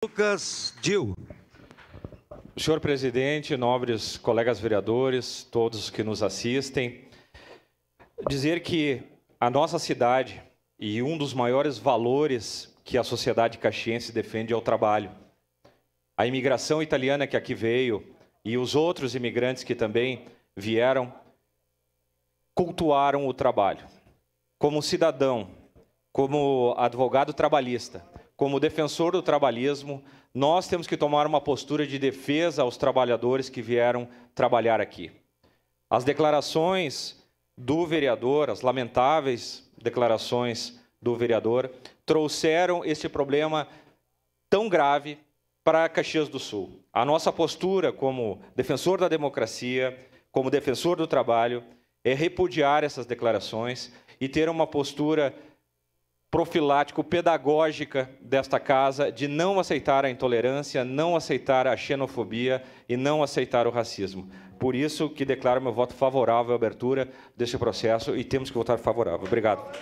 Lucas Dil. Senhor presidente, nobres colegas vereadores, todos que nos assistem, dizer que a nossa cidade e um dos maiores valores que a sociedade caxiense defende é o trabalho. A imigração italiana que aqui veio e os outros imigrantes que também vieram cultuaram o trabalho. Como cidadão, como advogado trabalhista, como defensor do trabalhismo, nós temos que tomar uma postura de defesa aos trabalhadores que vieram trabalhar aqui. As declarações do vereador, as lamentáveis declarações do vereador, trouxeram este problema tão grave para Caxias do Sul. A nossa postura como defensor da democracia, como defensor do trabalho, é repudiar essas declarações e ter uma postura profilático pedagógica desta casa de não aceitar a intolerância, não aceitar a xenofobia e não aceitar o racismo. Por isso que declaro meu voto favorável à abertura deste processo e temos que votar favorável. Obrigado.